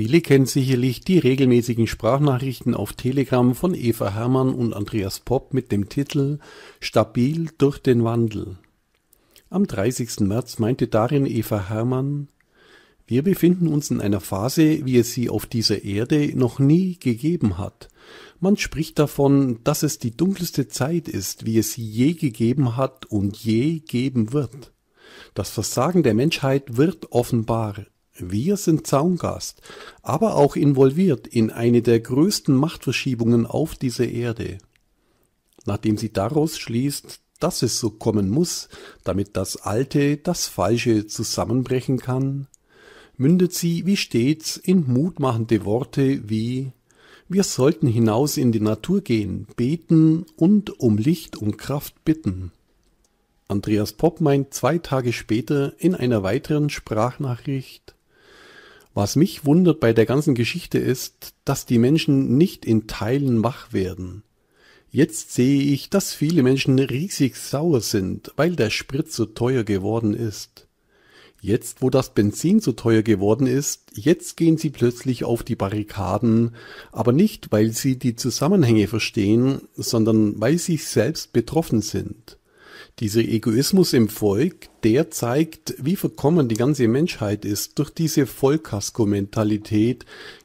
Viele kennen sicherlich die regelmäßigen Sprachnachrichten auf Telegram von Eva Hermann und Andreas Popp mit dem Titel Stabil durch den Wandel. Am 30. März meinte darin Eva Hermann, wir befinden uns in einer Phase, wie es sie auf dieser Erde noch nie gegeben hat. Man spricht davon, dass es die dunkelste Zeit ist, wie es sie je gegeben hat und je geben wird. Das Versagen der Menschheit wird offenbar. Wir sind Zaungast, aber auch involviert in eine der größten Machtverschiebungen auf dieser Erde. Nachdem sie daraus schließt, dass es so kommen muss, damit das Alte, das Falsche zusammenbrechen kann, mündet sie wie stets in mutmachende Worte wie Wir sollten hinaus in die Natur gehen, beten und um Licht und Kraft bitten. Andreas Popp meint zwei Tage später in einer weiteren Sprachnachricht was mich wundert bei der ganzen Geschichte ist, dass die Menschen nicht in Teilen wach werden. Jetzt sehe ich, dass viele Menschen riesig sauer sind, weil der Sprit so teuer geworden ist. Jetzt, wo das Benzin so teuer geworden ist, jetzt gehen sie plötzlich auf die Barrikaden, aber nicht, weil sie die Zusammenhänge verstehen, sondern weil sie selbst betroffen sind. Dieser Egoismus im Volk, der zeigt, wie verkommen die ganze Menschheit ist durch diese Vollkasko-Mentalität,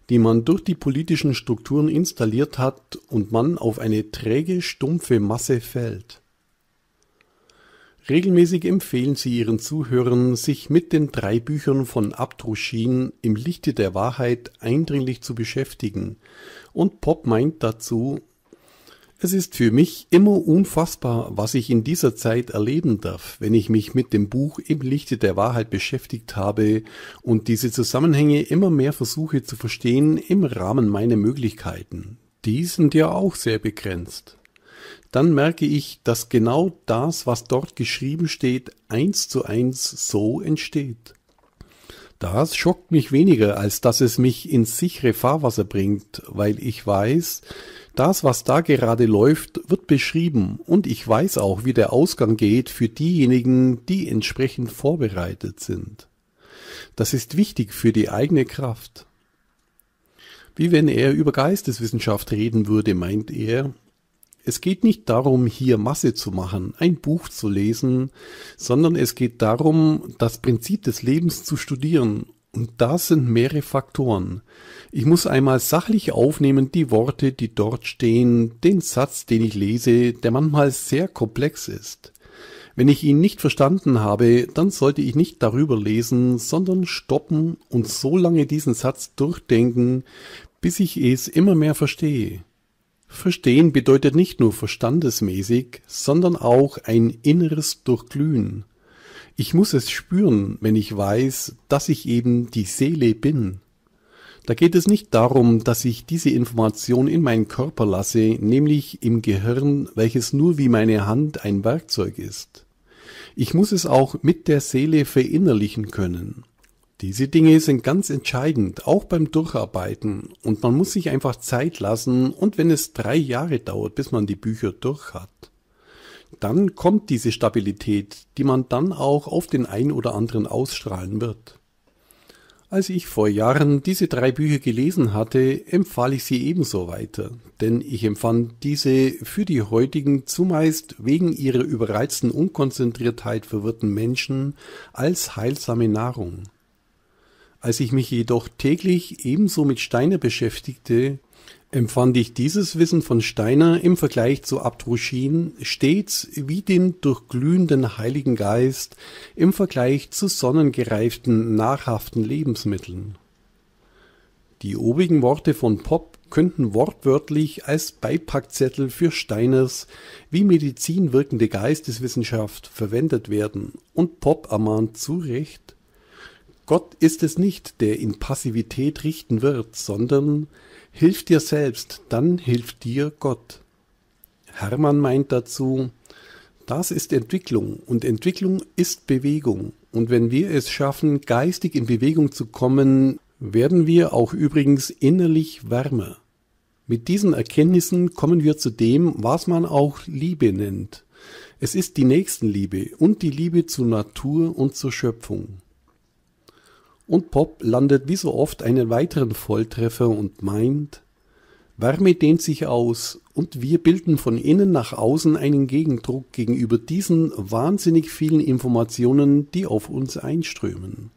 die man durch die politischen Strukturen installiert hat und man auf eine träge, stumpfe Masse fällt. Regelmäßig empfehlen sie ihren Zuhörern, sich mit den drei Büchern von Abdruschin im Lichte der Wahrheit eindringlich zu beschäftigen, und Pop meint dazu, es ist für mich immer unfassbar, was ich in dieser Zeit erleben darf, wenn ich mich mit dem Buch im Lichte der Wahrheit beschäftigt habe und diese Zusammenhänge immer mehr versuche zu verstehen im Rahmen meiner Möglichkeiten. Die sind ja auch sehr begrenzt. Dann merke ich, dass genau das, was dort geschrieben steht, eins zu eins so entsteht. Das schockt mich weniger, als dass es mich ins sichere Fahrwasser bringt, weil ich weiß, das, was da gerade läuft, wird beschrieben und ich weiß auch, wie der Ausgang geht für diejenigen, die entsprechend vorbereitet sind. Das ist wichtig für die eigene Kraft. Wie wenn er über Geisteswissenschaft reden würde, meint er, es geht nicht darum, hier Masse zu machen, ein Buch zu lesen, sondern es geht darum, das Prinzip des Lebens zu studieren und da sind mehrere Faktoren. Ich muss einmal sachlich aufnehmen die Worte, die dort stehen, den Satz, den ich lese, der manchmal sehr komplex ist. Wenn ich ihn nicht verstanden habe, dann sollte ich nicht darüber lesen, sondern stoppen und so lange diesen Satz durchdenken, bis ich es immer mehr verstehe. Verstehen bedeutet nicht nur verstandesmäßig, sondern auch ein inneres Durchglühen. Ich muss es spüren, wenn ich weiß, dass ich eben die Seele bin. Da geht es nicht darum, dass ich diese Information in meinen Körper lasse, nämlich im Gehirn, welches nur wie meine Hand ein Werkzeug ist. Ich muss es auch mit der Seele verinnerlichen können. Diese Dinge sind ganz entscheidend, auch beim Durcharbeiten, und man muss sich einfach Zeit lassen, und wenn es drei Jahre dauert, bis man die Bücher durch hat dann kommt diese Stabilität, die man dann auch auf den ein oder anderen ausstrahlen wird. Als ich vor Jahren diese drei Bücher gelesen hatte, empfahl ich sie ebenso weiter, denn ich empfand diese für die heutigen zumeist wegen ihrer überreizten Unkonzentriertheit verwirrten Menschen als heilsame Nahrung. Als ich mich jedoch täglich ebenso mit Steiner beschäftigte, empfand ich dieses Wissen von Steiner im Vergleich zu Abdruschin stets wie den durchglühenden Heiligen Geist im Vergleich zu sonnengereiften, nahrhaften Lebensmitteln. Die obigen Worte von Popp könnten wortwörtlich als Beipackzettel für Steiners wie Medizin wirkende Geisteswissenschaft verwendet werden und Popp ermahnt zu Recht, Gott ist es nicht, der in Passivität richten wird, sondern Hilf dir selbst, dann hilft dir Gott. Hermann meint dazu, das ist Entwicklung und Entwicklung ist Bewegung. Und wenn wir es schaffen, geistig in Bewegung zu kommen, werden wir auch übrigens innerlich wärmer. Mit diesen Erkenntnissen kommen wir zu dem, was man auch Liebe nennt. Es ist die Nächstenliebe und die Liebe zur Natur und zur Schöpfung. Und Pop landet wie so oft einen weiteren Volltreffer und meint, Wärme dehnt sich aus und wir bilden von innen nach außen einen Gegendruck gegenüber diesen wahnsinnig vielen Informationen, die auf uns einströmen.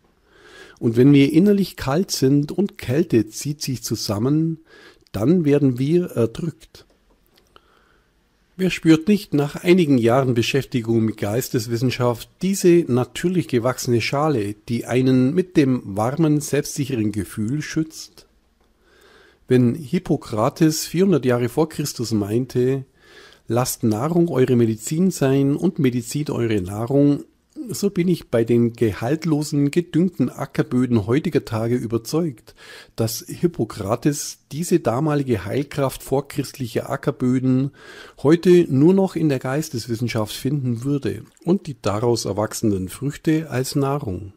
Und wenn wir innerlich kalt sind und Kälte zieht sich zusammen, dann werden wir erdrückt. Wer spürt nicht nach einigen Jahren Beschäftigung mit Geisteswissenschaft diese natürlich gewachsene Schale, die einen mit dem warmen, selbstsicheren Gefühl schützt? Wenn Hippokrates 400 Jahre vor Christus meinte, lasst Nahrung eure Medizin sein und Medizin eure Nahrung, so bin ich bei den gehaltlosen, gedüngten Ackerböden heutiger Tage überzeugt, dass Hippokrates diese damalige Heilkraft vorchristlicher Ackerböden heute nur noch in der Geisteswissenschaft finden würde und die daraus erwachsenen Früchte als Nahrung,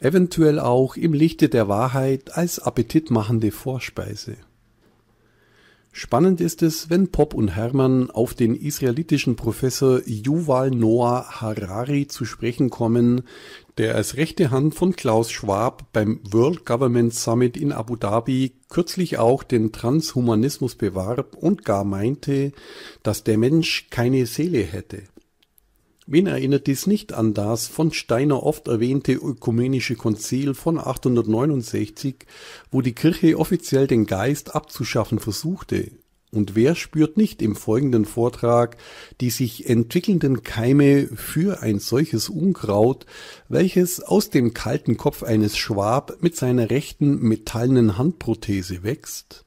eventuell auch im Lichte der Wahrheit als appetitmachende Vorspeise. Spannend ist es, wenn Pop und Hermann auf den israelitischen Professor Yuval Noah Harari zu sprechen kommen, der als rechte Hand von Klaus Schwab beim World Government Summit in Abu Dhabi kürzlich auch den Transhumanismus bewarb und gar meinte, dass der Mensch keine Seele hätte. Wen erinnert dies nicht an das von Steiner oft erwähnte Ökumenische Konzil von 869, wo die Kirche offiziell den Geist abzuschaffen versuchte? Und wer spürt nicht im folgenden Vortrag die sich entwickelnden Keime für ein solches Unkraut, welches aus dem kalten Kopf eines Schwab mit seiner rechten metallenen Handprothese wächst?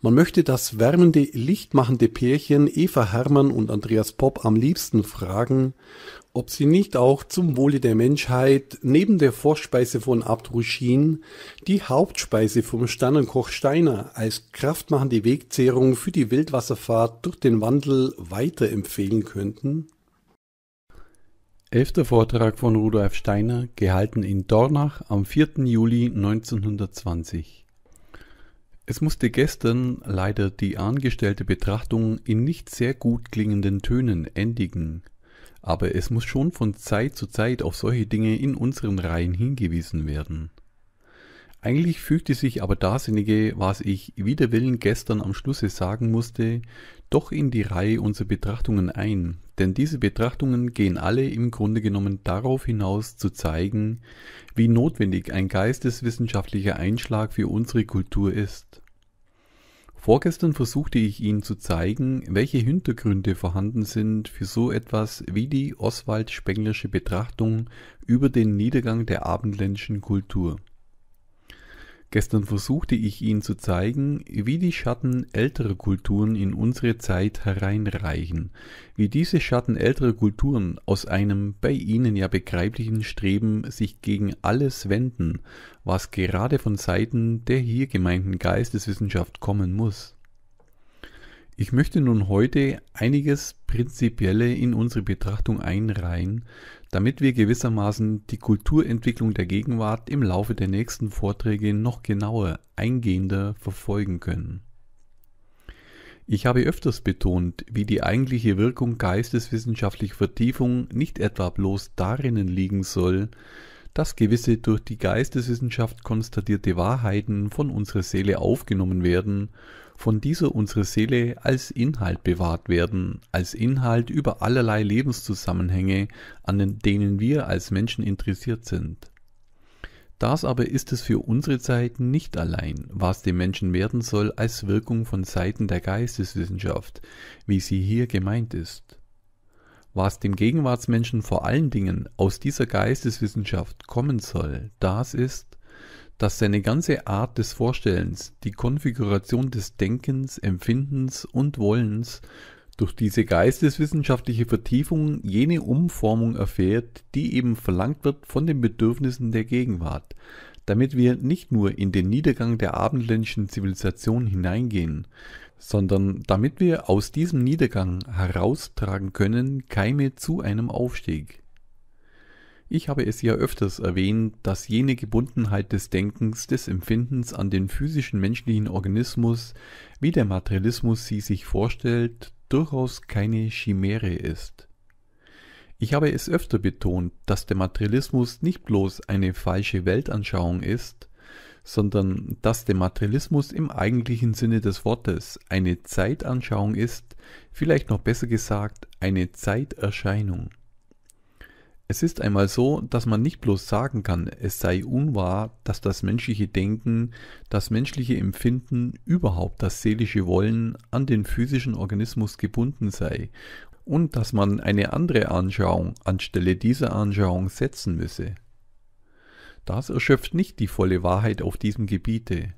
Man möchte das wärmende, lichtmachende Pärchen Eva Hermann und Andreas Popp am liebsten fragen, ob sie nicht auch zum Wohle der Menschheit neben der Vorspeise von Abdruschin die Hauptspeise vom Sternenkoch Steiner als kraftmachende Wegzehrung für die Wildwasserfahrt durch den Wandel weiterempfehlen könnten? Elfter Vortrag von Rudolf Steiner, gehalten in Dornach am 4. Juli 1920. Es musste gestern leider die angestellte Betrachtung in nicht sehr gut klingenden Tönen endigen, aber es muss schon von Zeit zu Zeit auf solche Dinge in unseren Reihen hingewiesen werden. Eigentlich fügte sich aber dasjenige, was ich wider Willen gestern am Schlusse sagen musste, doch in die Reihe unserer Betrachtungen ein, denn diese Betrachtungen gehen alle im Grunde genommen darauf hinaus zu zeigen, wie notwendig ein geisteswissenschaftlicher Einschlag für unsere Kultur ist. Vorgestern versuchte ich Ihnen zu zeigen, welche Hintergründe vorhanden sind für so etwas wie die Oswald Spenglersche Betrachtung über den Niedergang der abendländischen Kultur. Gestern versuchte ich Ihnen zu zeigen, wie die Schatten älterer Kulturen in unsere Zeit hereinreichen, wie diese Schatten älterer Kulturen aus einem bei Ihnen ja begreiflichen Streben sich gegen alles wenden, was gerade von Seiten der hier gemeinten Geisteswissenschaft kommen muss. Ich möchte nun heute einiges Prinzipielle in unsere Betrachtung einreihen, damit wir gewissermaßen die Kulturentwicklung der Gegenwart im Laufe der nächsten Vorträge noch genauer, eingehender verfolgen können. Ich habe öfters betont, wie die eigentliche Wirkung geisteswissenschaftlicher Vertiefung nicht etwa bloß darinnen liegen soll, dass gewisse durch die Geisteswissenschaft konstatierte Wahrheiten von unserer Seele aufgenommen werden von dieser unsere Seele als Inhalt bewahrt werden, als Inhalt über allerlei Lebenszusammenhänge, an denen wir als Menschen interessiert sind. Das aber ist es für unsere Zeit nicht allein, was dem Menschen werden soll als Wirkung von Seiten der Geisteswissenschaft, wie sie hier gemeint ist. Was dem Gegenwartsmenschen vor allen Dingen aus dieser Geisteswissenschaft kommen soll, das ist, dass seine ganze Art des Vorstellens, die Konfiguration des Denkens, Empfindens und Wollens durch diese geisteswissenschaftliche Vertiefung jene Umformung erfährt, die eben verlangt wird von den Bedürfnissen der Gegenwart, damit wir nicht nur in den Niedergang der abendländischen Zivilisation hineingehen, sondern damit wir aus diesem Niedergang heraustragen können Keime zu einem Aufstieg. Ich habe es ja öfters erwähnt, dass jene Gebundenheit des Denkens, des Empfindens an den physischen menschlichen Organismus, wie der Materialismus sie sich vorstellt, durchaus keine Chimäre ist. Ich habe es öfter betont, dass der Materialismus nicht bloß eine falsche Weltanschauung ist, sondern dass der Materialismus im eigentlichen Sinne des Wortes eine Zeitanschauung ist, vielleicht noch besser gesagt eine Zeiterscheinung. Es ist einmal so, dass man nicht bloß sagen kann, es sei unwahr, dass das menschliche Denken, das menschliche Empfinden, überhaupt das seelische Wollen an den physischen Organismus gebunden sei und dass man eine andere Anschauung anstelle dieser Anschauung setzen müsse. Das erschöpft nicht die volle Wahrheit auf diesem Gebiete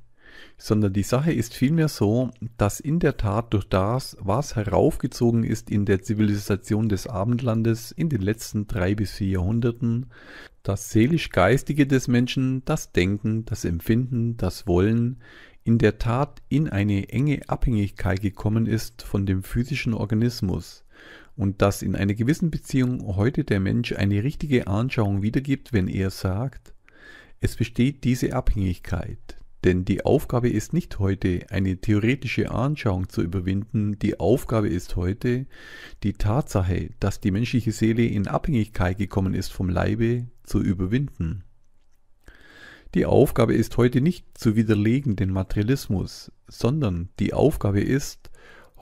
sondern die Sache ist vielmehr so, dass in der Tat durch das, was heraufgezogen ist in der Zivilisation des Abendlandes in den letzten drei bis vier Jahrhunderten, das seelisch-geistige des Menschen, das Denken, das Empfinden, das Wollen, in der Tat in eine enge Abhängigkeit gekommen ist von dem physischen Organismus und dass in einer gewissen Beziehung heute der Mensch eine richtige Anschauung wiedergibt, wenn er sagt, es besteht diese Abhängigkeit, denn die Aufgabe ist nicht heute, eine theoretische Anschauung zu überwinden, die Aufgabe ist heute, die Tatsache, dass die menschliche Seele in Abhängigkeit gekommen ist vom Leibe, zu überwinden. Die Aufgabe ist heute nicht zu widerlegen den Materialismus, sondern die Aufgabe ist,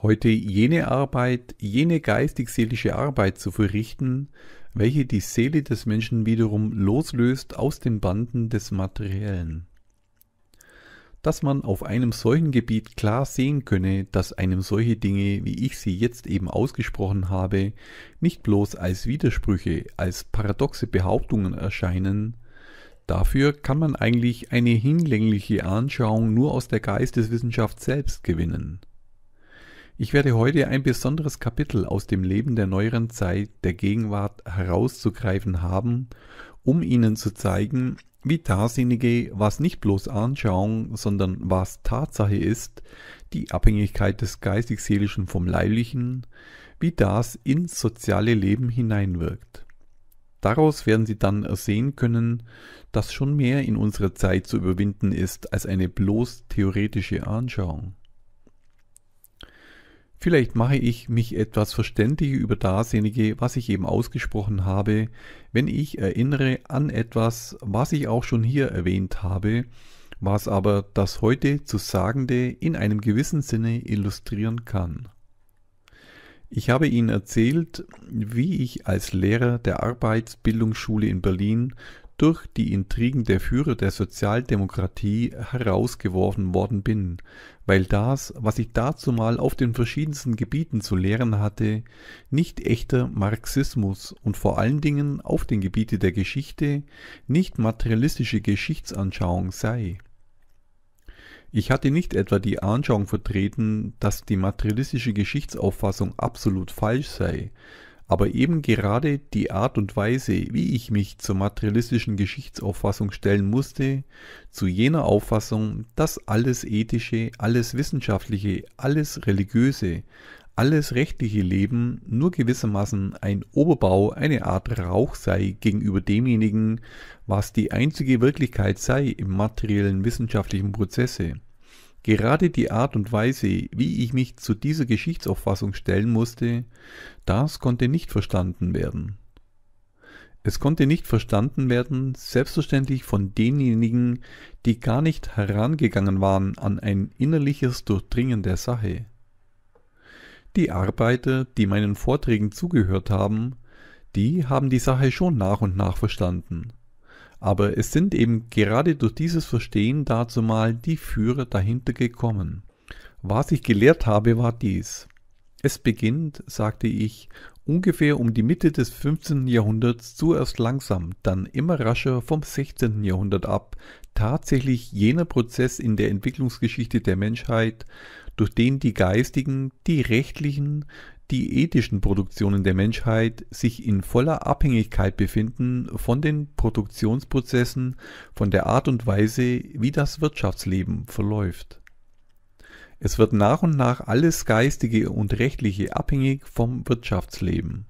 heute jene Arbeit, jene geistig-seelische Arbeit zu verrichten, welche die Seele des Menschen wiederum loslöst aus den Banden des Materiellen dass man auf einem solchen Gebiet klar sehen könne, dass einem solche Dinge, wie ich sie jetzt eben ausgesprochen habe, nicht bloß als Widersprüche, als paradoxe Behauptungen erscheinen, dafür kann man eigentlich eine hinlängliche Anschauung nur aus der Geisteswissenschaft selbst gewinnen. Ich werde heute ein besonderes Kapitel aus dem Leben der neueren Zeit der Gegenwart herauszugreifen haben, um Ihnen zu zeigen, wie Tarsinnige, was nicht bloß Anschauung, sondern was Tatsache ist, die Abhängigkeit des geistig-seelischen vom Leiblichen, wie das ins soziale Leben hineinwirkt. Daraus werden Sie dann ersehen können, dass schon mehr in unserer Zeit zu überwinden ist als eine bloß theoretische Anschauung. Vielleicht mache ich mich etwas verständlich über dasjenige, was ich eben ausgesprochen habe, wenn ich erinnere an etwas, was ich auch schon hier erwähnt habe, was aber das heute zu Sagende in einem gewissen Sinne illustrieren kann. Ich habe Ihnen erzählt, wie ich als Lehrer der Arbeitsbildungsschule in Berlin durch die Intrigen der Führer der Sozialdemokratie herausgeworfen worden bin, weil das, was ich dazu mal auf den verschiedensten Gebieten zu lehren hatte, nicht echter Marxismus und vor allen Dingen auf den Gebiete der Geschichte nicht materialistische Geschichtsanschauung sei. Ich hatte nicht etwa die Anschauung vertreten, dass die materialistische Geschichtsauffassung absolut falsch sei, aber eben gerade die Art und Weise, wie ich mich zur materialistischen Geschichtsauffassung stellen musste, zu jener Auffassung, dass alles ethische, alles wissenschaftliche, alles religiöse, alles rechtliche Leben nur gewissermaßen ein Oberbau, eine Art Rauch sei gegenüber demjenigen, was die einzige Wirklichkeit sei im materiellen wissenschaftlichen Prozesse Gerade die Art und Weise, wie ich mich zu dieser Geschichtsauffassung stellen musste, das konnte nicht verstanden werden. Es konnte nicht verstanden werden, selbstverständlich von denjenigen, die gar nicht herangegangen waren an ein innerliches Durchdringen der Sache. Die Arbeiter, die meinen Vorträgen zugehört haben, die haben die Sache schon nach und nach verstanden. Aber es sind eben gerade durch dieses Verstehen dazu mal die Führer dahinter gekommen. Was ich gelehrt habe, war dies. Es beginnt, sagte ich, ungefähr um die Mitte des 15. Jahrhunderts zuerst langsam, dann immer rascher vom 16. Jahrhundert ab, tatsächlich jener Prozess in der Entwicklungsgeschichte der Menschheit, durch den die geistigen, die rechtlichen, die ethischen Produktionen der Menschheit sich in voller Abhängigkeit befinden von den Produktionsprozessen, von der Art und Weise, wie das Wirtschaftsleben verläuft. Es wird nach und nach alles Geistige und Rechtliche abhängig vom Wirtschaftsleben.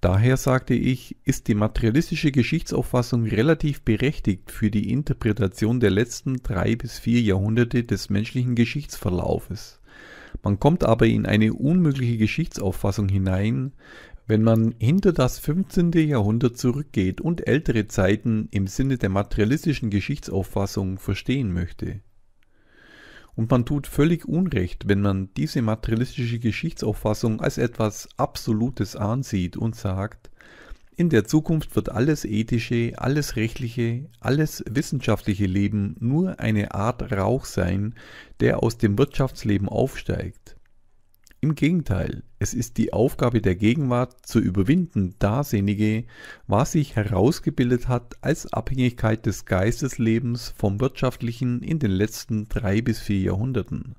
Daher sagte ich, ist die materialistische Geschichtsauffassung relativ berechtigt für die Interpretation der letzten drei bis vier Jahrhunderte des menschlichen Geschichtsverlaufes. Man kommt aber in eine unmögliche Geschichtsauffassung hinein, wenn man hinter das 15. Jahrhundert zurückgeht und ältere Zeiten im Sinne der materialistischen Geschichtsauffassung verstehen möchte. Und man tut völlig Unrecht, wenn man diese materialistische Geschichtsauffassung als etwas Absolutes ansieht und sagt, in der Zukunft wird alles ethische, alles rechtliche, alles wissenschaftliche Leben nur eine Art Rauch sein, der aus dem Wirtschaftsleben aufsteigt. Im Gegenteil, es ist die Aufgabe der Gegenwart zu überwinden dasjenige, was sich herausgebildet hat als Abhängigkeit des Geisteslebens vom wirtschaftlichen in den letzten drei bis vier Jahrhunderten.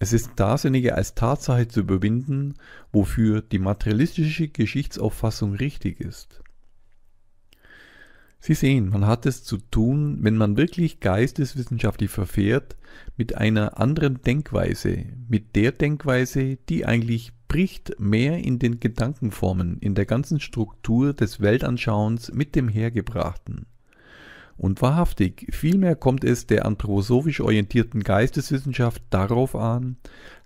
Es ist dasjenige als Tatsache zu überwinden, wofür die materialistische Geschichtsauffassung richtig ist. Sie sehen, man hat es zu tun, wenn man wirklich geisteswissenschaftlich verfährt, mit einer anderen Denkweise, mit der Denkweise, die eigentlich bricht mehr in den Gedankenformen, in der ganzen Struktur des Weltanschauens mit dem Hergebrachten und wahrhaftig, vielmehr kommt es der anthroposophisch orientierten Geisteswissenschaft darauf an,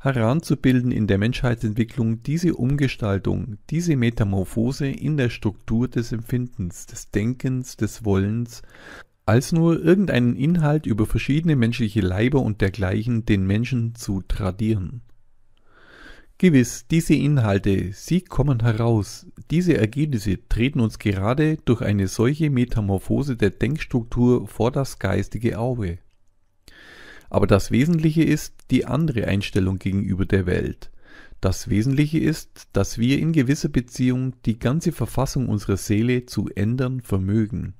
heranzubilden in der Menschheitsentwicklung diese Umgestaltung, diese Metamorphose in der Struktur des Empfindens, des Denkens, des Wollens, als nur irgendeinen Inhalt über verschiedene menschliche Leiber und dergleichen den Menschen zu tradieren. Gewiss, diese Inhalte, sie kommen heraus, diese Ergebnisse treten uns gerade durch eine solche Metamorphose der Denkstruktur vor das geistige Auge. Aber das Wesentliche ist die andere Einstellung gegenüber der Welt. Das Wesentliche ist, dass wir in gewisser Beziehung die ganze Verfassung unserer Seele zu ändern vermögen.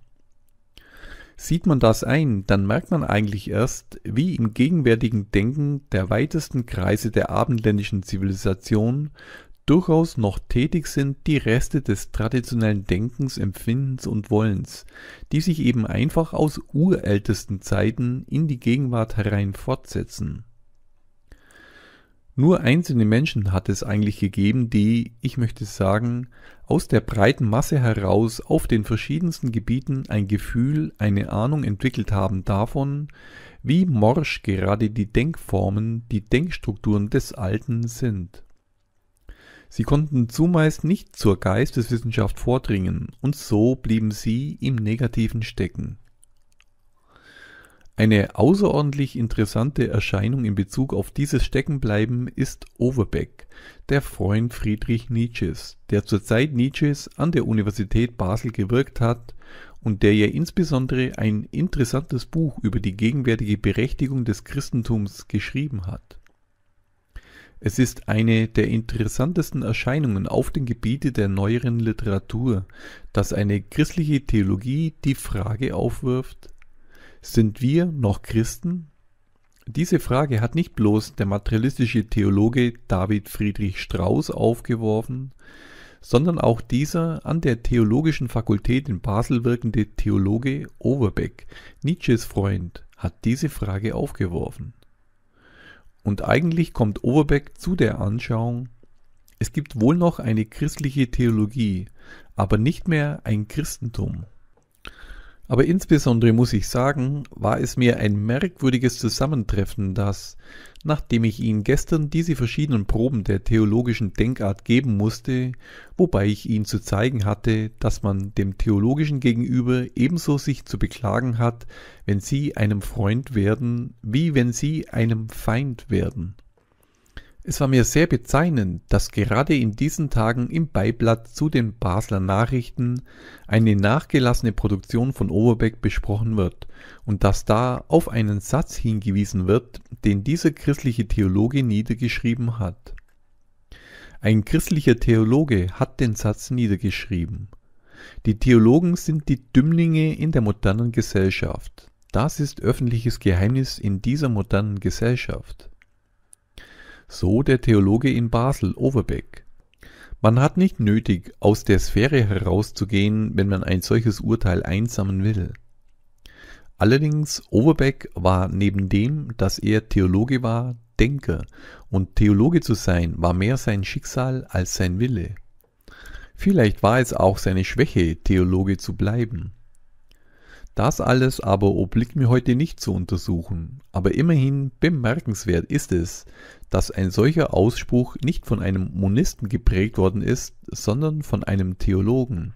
Sieht man das ein, dann merkt man eigentlich erst, wie im gegenwärtigen Denken der weitesten Kreise der abendländischen Zivilisation durchaus noch tätig sind die Reste des traditionellen Denkens, Empfindens und Wollens, die sich eben einfach aus urältesten Zeiten in die Gegenwart herein fortsetzen nur einzelne Menschen hat es eigentlich gegeben, die, ich möchte sagen, aus der breiten Masse heraus auf den verschiedensten Gebieten ein Gefühl, eine Ahnung entwickelt haben davon, wie morsch gerade die Denkformen, die Denkstrukturen des Alten sind. Sie konnten zumeist nicht zur Geisteswissenschaft vordringen, und so blieben sie im Negativen stecken. Eine außerordentlich interessante Erscheinung in Bezug auf dieses Steckenbleiben ist Overbeck, der Freund Friedrich Nietzsches, der zur Zeit Nietzsches an der Universität Basel gewirkt hat und der ja insbesondere ein interessantes Buch über die gegenwärtige Berechtigung des Christentums geschrieben hat. Es ist eine der interessantesten Erscheinungen auf dem Gebiete der neueren Literatur, dass eine christliche Theologie die Frage aufwirft, sind wir noch Christen? Diese Frage hat nicht bloß der materialistische Theologe David Friedrich Strauss aufgeworfen, sondern auch dieser an der Theologischen Fakultät in Basel wirkende Theologe Overbeck, Nietzsches Freund, hat diese Frage aufgeworfen. Und eigentlich kommt Overbeck zu der Anschauung, es gibt wohl noch eine christliche Theologie, aber nicht mehr ein Christentum. Aber insbesondere muss ich sagen, war es mir ein merkwürdiges Zusammentreffen, dass, nachdem ich Ihnen gestern diese verschiedenen Proben der theologischen Denkart geben musste, wobei ich Ihnen zu zeigen hatte, dass man dem Theologischen gegenüber ebenso sich zu beklagen hat, wenn Sie einem Freund werden, wie wenn Sie einem Feind werden. Es war mir sehr bezeichnend, dass gerade in diesen Tagen im Beiblatt zu den Basler Nachrichten eine nachgelassene Produktion von Oberbeck besprochen wird und dass da auf einen Satz hingewiesen wird, den dieser christliche Theologe niedergeschrieben hat. Ein christlicher Theologe hat den Satz niedergeschrieben. Die Theologen sind die Dümmlinge in der modernen Gesellschaft. Das ist öffentliches Geheimnis in dieser modernen Gesellschaft so der Theologe in Basel, Overbeck. Man hat nicht nötig, aus der Sphäre herauszugehen, wenn man ein solches Urteil einsammeln will. Allerdings, Overbeck war neben dem, dass er Theologe war, Denker, und Theologe zu sein war mehr sein Schicksal als sein Wille. Vielleicht war es auch seine Schwäche, Theologe zu bleiben. Das alles aber obliegt mir heute nicht zu untersuchen, aber immerhin bemerkenswert ist es, dass ein solcher Ausspruch nicht von einem Monisten geprägt worden ist, sondern von einem Theologen.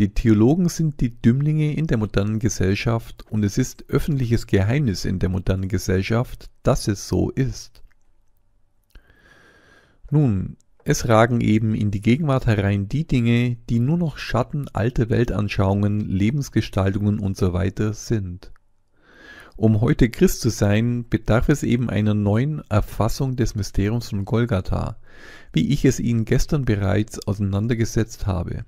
Die Theologen sind die Dümmlinge in der modernen Gesellschaft und es ist öffentliches Geheimnis in der modernen Gesellschaft, dass es so ist. Nun, es ragen eben in die Gegenwart herein die Dinge, die nur noch Schatten alter Weltanschauungen, Lebensgestaltungen usw. So sind. Um heute Christ zu sein, bedarf es eben einer neuen Erfassung des Mysteriums von Golgatha, wie ich es Ihnen gestern bereits auseinandergesetzt habe.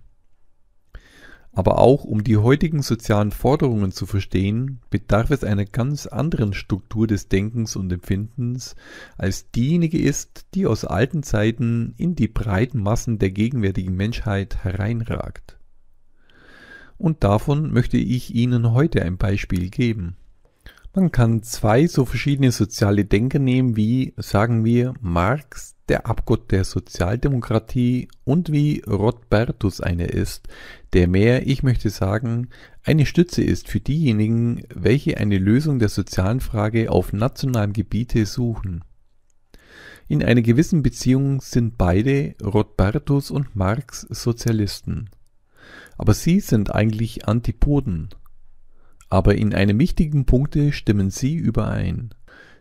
Aber auch um die heutigen sozialen Forderungen zu verstehen, bedarf es einer ganz anderen Struktur des Denkens und Empfindens, als diejenige ist, die aus alten Zeiten in die breiten Massen der gegenwärtigen Menschheit hereinragt. Und davon möchte ich Ihnen heute ein Beispiel geben. Man kann zwei so verschiedene soziale Denker nehmen wie, sagen wir, Marx, der Abgott der Sozialdemokratie und wie Rothbertus einer ist, der mehr, ich möchte sagen, eine Stütze ist für diejenigen, welche eine Lösung der sozialen Frage auf nationalem Gebiete suchen. In einer gewissen Beziehung sind beide, Rothbertus und Marx, Sozialisten. Aber sie sind eigentlich Antipoden aber in einem wichtigen Punkte stimmen sie überein.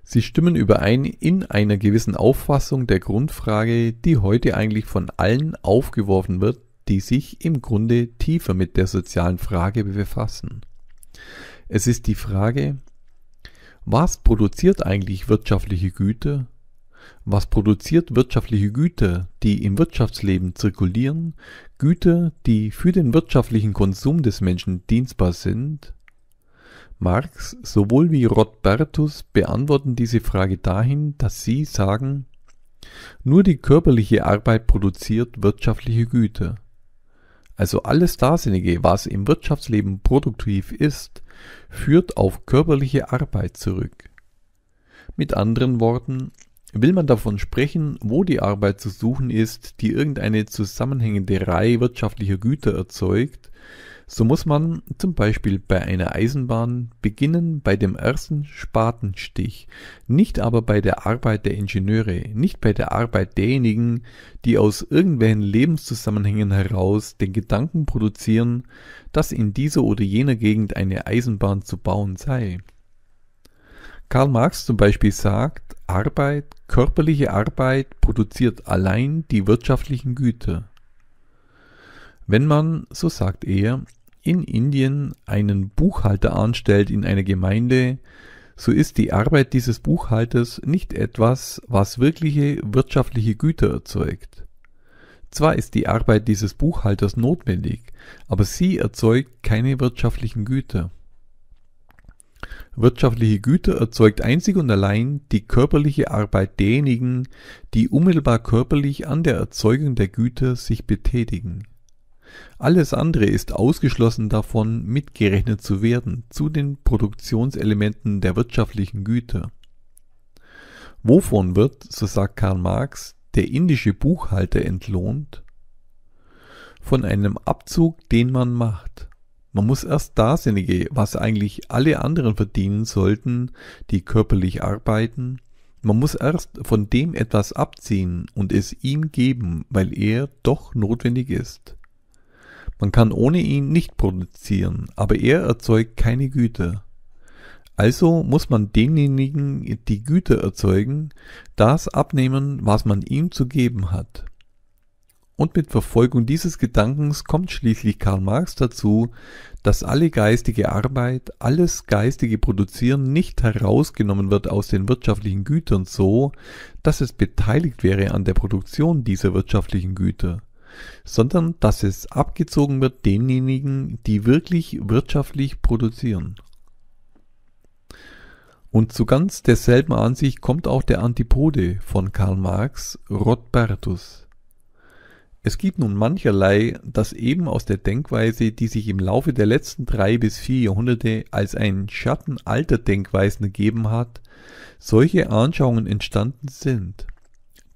Sie stimmen überein in einer gewissen Auffassung der Grundfrage, die heute eigentlich von allen aufgeworfen wird, die sich im Grunde tiefer mit der sozialen Frage befassen. Es ist die Frage, was produziert eigentlich wirtschaftliche Güter? Was produziert wirtschaftliche Güter, die im Wirtschaftsleben zirkulieren, Güter, die für den wirtschaftlichen Konsum des Menschen dienstbar sind? Marx sowohl wie Rodbertus beantworten diese Frage dahin, dass sie sagen, nur die körperliche Arbeit produziert wirtschaftliche Güter. Also alles Daseinige, was im Wirtschaftsleben produktiv ist, führt auf körperliche Arbeit zurück. Mit anderen Worten, will man davon sprechen, wo die Arbeit zu suchen ist, die irgendeine zusammenhängende Reihe wirtschaftlicher Güter erzeugt, so muss man zum Beispiel bei einer Eisenbahn beginnen bei dem ersten Spatenstich, nicht aber bei der Arbeit der Ingenieure, nicht bei der Arbeit derjenigen, die aus irgendwelchen Lebenszusammenhängen heraus den Gedanken produzieren, dass in dieser oder jener Gegend eine Eisenbahn zu bauen sei. Karl Marx zum Beispiel sagt, Arbeit, körperliche Arbeit produziert allein die wirtschaftlichen Güter. Wenn man, so sagt er, in Indien einen Buchhalter anstellt in einer Gemeinde, so ist die Arbeit dieses Buchhalters nicht etwas, was wirkliche wirtschaftliche Güter erzeugt. Zwar ist die Arbeit dieses Buchhalters notwendig, aber sie erzeugt keine wirtschaftlichen Güter. Wirtschaftliche Güter erzeugt einzig und allein die körperliche Arbeit derjenigen, die unmittelbar körperlich an der Erzeugung der Güter sich betätigen alles andere ist ausgeschlossen davon, mitgerechnet zu werden zu den Produktionselementen der wirtschaftlichen Güter. Wovon wird, so sagt Karl Marx, der indische Buchhalter entlohnt? Von einem Abzug, den man macht. Man muss erst dasjenige, was eigentlich alle anderen verdienen sollten, die körperlich arbeiten, man muss erst von dem etwas abziehen und es ihm geben, weil er doch notwendig ist. Man kann ohne ihn nicht produzieren, aber er erzeugt keine Güte. Also muss man denjenigen die Güte erzeugen, das abnehmen, was man ihm zu geben hat. Und mit Verfolgung dieses Gedankens kommt schließlich Karl Marx dazu, dass alle geistige Arbeit, alles geistige Produzieren nicht herausgenommen wird aus den wirtschaftlichen Gütern so, dass es beteiligt wäre an der Produktion dieser wirtschaftlichen Güter sondern dass es abgezogen wird denjenigen, die wirklich wirtschaftlich produzieren. Und zu ganz derselben Ansicht kommt auch der Antipode von Karl Marx, Rodbertus. Es gibt nun mancherlei, das eben aus der Denkweise, die sich im Laufe der letzten drei bis vier Jahrhunderte als ein Schatten alter Denkweisen ergeben hat, solche Anschauungen entstanden sind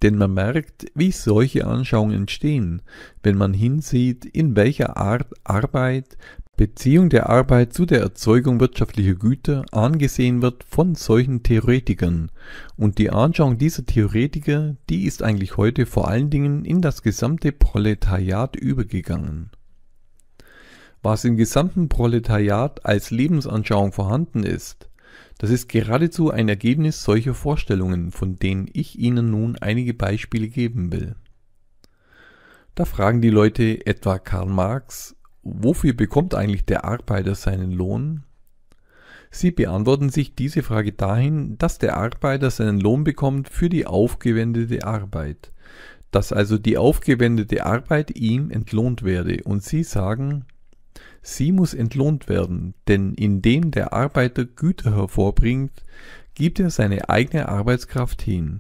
denn man merkt, wie solche Anschauungen entstehen, wenn man hinsieht, in welcher Art Arbeit, Beziehung der Arbeit zu der Erzeugung wirtschaftlicher Güter angesehen wird von solchen Theoretikern. Und die Anschauung dieser Theoretiker, die ist eigentlich heute vor allen Dingen in das gesamte Proletariat übergegangen. Was im gesamten Proletariat als Lebensanschauung vorhanden ist, das ist geradezu ein Ergebnis solcher Vorstellungen, von denen ich Ihnen nun einige Beispiele geben will. Da fragen die Leute etwa Karl Marx, wofür bekommt eigentlich der Arbeiter seinen Lohn? Sie beantworten sich diese Frage dahin, dass der Arbeiter seinen Lohn bekommt für die aufgewendete Arbeit, dass also die aufgewendete Arbeit ihm entlohnt werde, und sie sagen, Sie muss entlohnt werden, denn indem der Arbeiter Güter hervorbringt, gibt er seine eigene Arbeitskraft hin.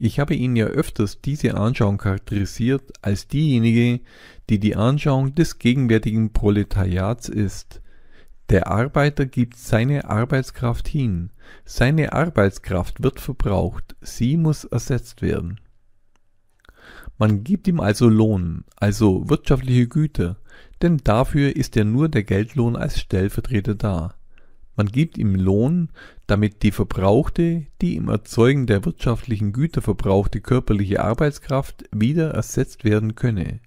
Ich habe Ihnen ja öfters diese Anschauung charakterisiert als diejenige, die die Anschauung des gegenwärtigen Proletariats ist. Der Arbeiter gibt seine Arbeitskraft hin. Seine Arbeitskraft wird verbraucht, sie muss ersetzt werden. Man gibt ihm also Lohn, also wirtschaftliche Güter, denn dafür ist ja nur der Geldlohn als Stellvertreter da. Man gibt ihm Lohn, damit die verbrauchte, die im Erzeugen der wirtschaftlichen Güter verbrauchte körperliche Arbeitskraft wieder ersetzt werden könne.